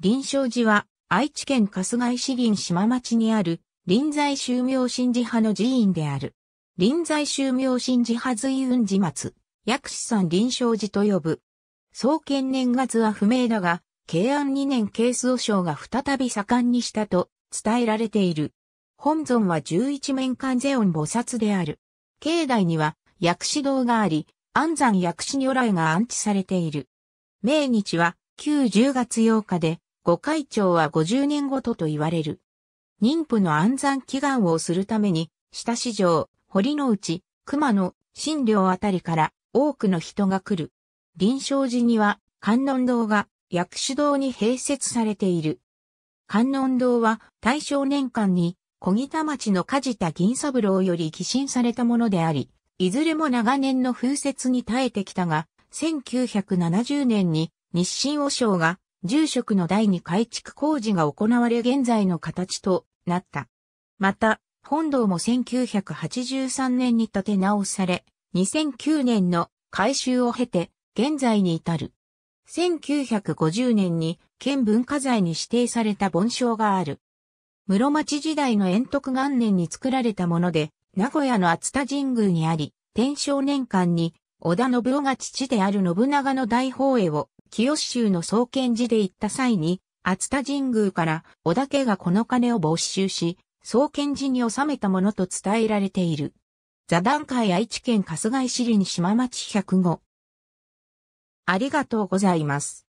臨床寺は、愛知県春日井市銀島町にある、臨在宗明神寺派の寺院である。臨在宗明神寺派随雲寺末、薬師山臨床寺と呼ぶ。創建年月は不明だが、慶安2年慶数省が再び盛んにしたと伝えられている。本尊は十一面観世音菩薩である。境内には薬師堂があり、安山薬師如来が安置されている。命日は、旧10月8日で、御開帳は50年ごとと言われる。妊婦の安産祈願をするために、下市場、堀の内、熊野、新寮あたりから多くの人が来る。臨床寺には観音堂が薬師堂に併設されている。観音堂は大正年間に小木田町の梶田銀三郎より寄進されたものであり、いずれも長年の風雪に耐えてきたが、1970年に日清和尚が住職の第二改築工事が行われ現在の形となった。また、本堂も1983年に建て直され、2009年の改修を経て、現在に至る。1950年に県文化財に指定された盆章がある。室町時代の延徳元年に作られたもので、名古屋の厚田神宮にあり、天正年間に織田信夫が父である信長の大宝絵を清州の創建寺で行った際に、熱田神宮から織田家がこの金を没収し、創建寺に収めたものと伝えられている。座談会愛知県春日井市林島町105。ありがとうございます。